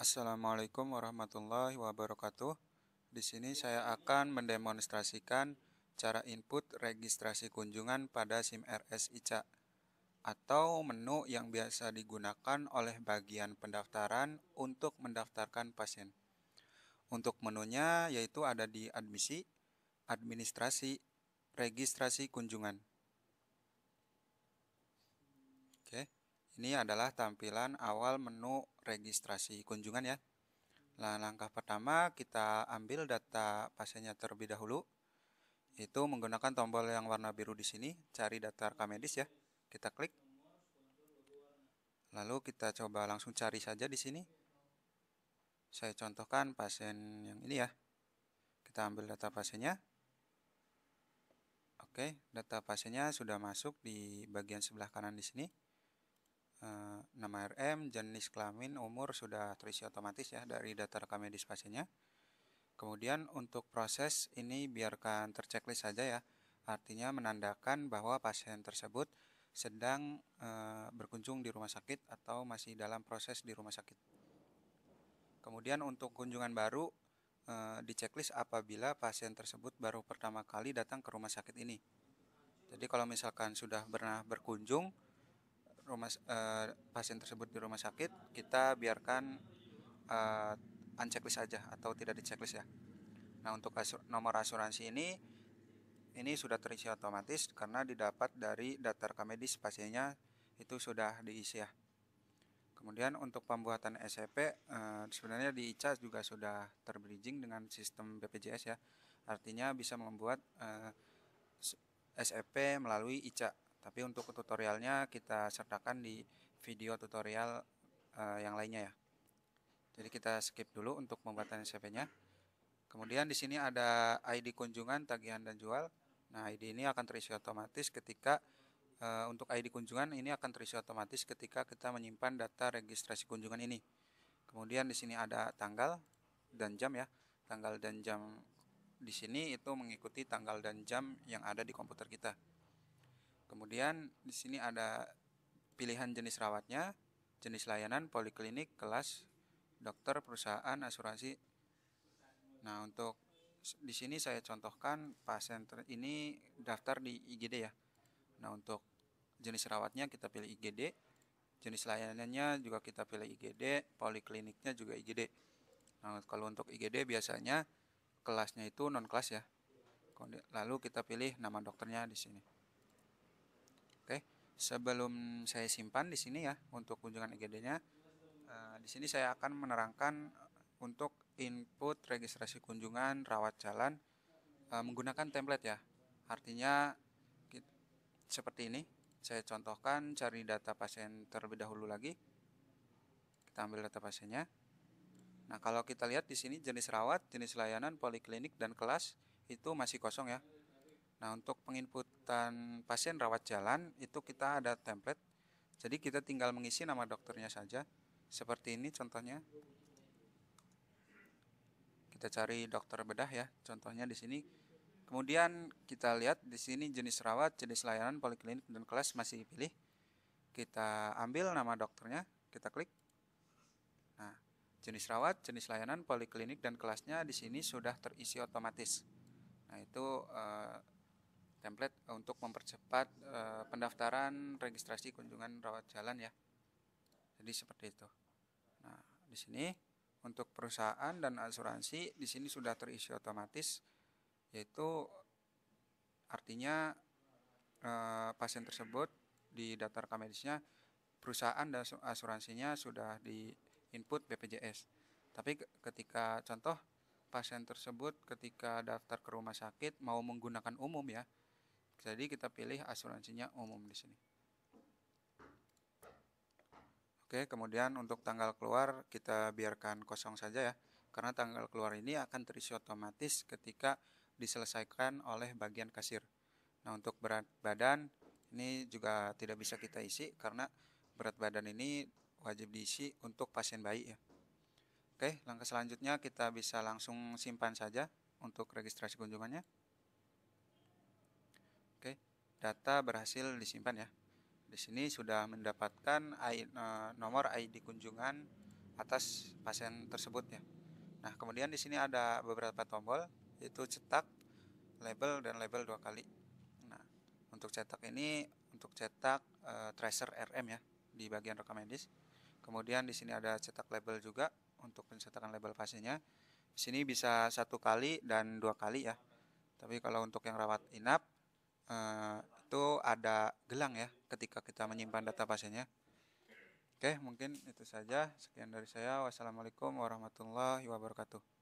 Assalamualaikum warahmatullahi wabarakatuh. Di sini saya akan mendemonstrasikan cara input registrasi kunjungan pada SIM RS ICA atau menu yang biasa digunakan oleh bagian pendaftaran untuk mendaftarkan pasien. Untuk menunya yaitu ada di admisi, administrasi, registrasi kunjungan. Ini adalah tampilan awal menu registrasi kunjungan ya. Nah, langkah pertama kita ambil data pasiennya terlebih dahulu. Itu menggunakan tombol yang warna biru di sini, cari data rekam ya. Kita klik. Lalu kita coba langsung cari saja di sini. Saya contohkan pasien yang ini ya. Kita ambil data pasiennya. Oke, data pasiennya sudah masuk di bagian sebelah kanan di sini. Eh, nama RM, jenis kelamin, umur sudah terisi otomatis ya dari data rekam medis pasiennya. Kemudian untuk proses ini biarkan terchecklist saja ya. Artinya menandakan bahwa pasien tersebut sedang e, berkunjung di rumah sakit atau masih dalam proses di rumah sakit. Kemudian untuk kunjungan baru e, eh, di checklist apabila pasien tersebut baru pertama kali datang ke rumah sakit ini. Jadi kalau misalkan sudah pernah berkunjung rumah uh, pasien tersebut di rumah sakit kita biarkan uh, unchecklist saja atau tidak diceklist ya nah untuk asur nomor asuransi ini ini sudah terisi otomatis karena didapat dari data rekam medis pasiennya itu sudah diisi ya kemudian untuk pembuatan SCP e uh, eh, sebenarnya di ICAS juga sudah terbridging dengan sistem BPJS ya artinya bisa membuat uh, SEP melalui ICA tapi untuk tutorialnya kita sertakan di video tutorial uh, yang lainnya ya. Jadi kita skip dulu untuk pembuatan CV nya Kemudian di sini ada ID kunjungan, tagihan dan jual. Nah, ID ini akan terisi otomatis ketika uh, untuk ID kunjungan ini akan terisi otomatis ketika kita menyimpan data registrasi kunjungan ini. Kemudian di sini ada tanggal dan jam ya. Tanggal dan jam di sini itu mengikuti tanggal dan jam yang ada di komputer kita. Kemudian di sini ada pilihan jenis rawatnya, jenis layanan, poliklinik, kelas, dokter, perusahaan, asuransi. Nah, untuk di sini saya contohkan pasien ini daftar di IGD ya. Nah, untuk jenis rawatnya kita pilih IGD, jenis layanannya juga kita pilih IGD, polikliniknya juga IGD. Nah, kalau untuk IGD biasanya kelasnya itu non kelas ya. Lalu kita pilih nama dokternya di sini sebelum saya simpan di sini ya untuk kunjungan IGD-nya eh, di sini saya akan menerangkan eh, untuk input registrasi kunjungan rawat jalan eh, menggunakan template ya artinya seperti ini saya contohkan cari data pasien terlebih dahulu lagi kita ambil data pasiennya nah kalau kita lihat di sini jenis rawat jenis layanan poliklinik dan kelas itu masih kosong ya Nah, untuk penginputan pasien rawat jalan itu kita ada template. Jadi kita tinggal mengisi nama dokternya saja. Seperti ini contohnya. Kita cari dokter bedah ya, contohnya di sini. Kemudian kita lihat di sini jenis rawat, jenis layanan, poliklinik dan kelas masih pilih. Kita ambil nama dokternya, kita klik. Nah, jenis rawat, jenis layanan, poliklinik dan kelasnya di sini sudah terisi otomatis. Nah, itu eh, template eh, untuk mempercepat uh, pendaftaran registrasi kunjungan rawat jalan ya. Jadi seperti itu. Nah, di sini untuk perusahaan dan asuransi di sini sudah terisi otomatis yaitu artinya uh, pasien tersebut di daftar medisnya perusahaan dan asuransinya sudah di input BPJS. Tapi ketika contoh pasien tersebut ketika daftar ke rumah sakit mau menggunakan umum ya, jadi kita pilih asuransinya umum di sini. Oke, kemudian untuk tanggal keluar kita biarkan kosong saja ya. Karena tanggal keluar ini akan terisi otomatis ketika diselesaikan oleh bagian kasir. Nah, untuk berat badan ini juga tidak bisa kita isi karena berat badan ini wajib diisi untuk pasien bayi ya. Oke, langkah selanjutnya kita bisa langsung simpan saja untuk registrasi kunjungannya data berhasil disimpan ya. Di sini sudah mendapatkan e, nomor ID kunjungan atas pasien tersebut ya. Nah, kemudian di sini ada beberapa tombol yaitu cetak, label dan label dua kali. Nah, untuk cetak ini untuk cetak e, tracer RM ya di bagian rekam medis. Kemudian di sini ada cetak label juga untuk pencetakan label pasiennya. Di sini bisa satu kali dan dua kali ya. Tapi kalau untuk yang rawat inap uh, itu ada gelang ya ketika kita menyimpan data pasiennya. Oke, mungkin itu saja. Sekian dari saya. Wassalamualaikum warahmatullahi wabarakatuh.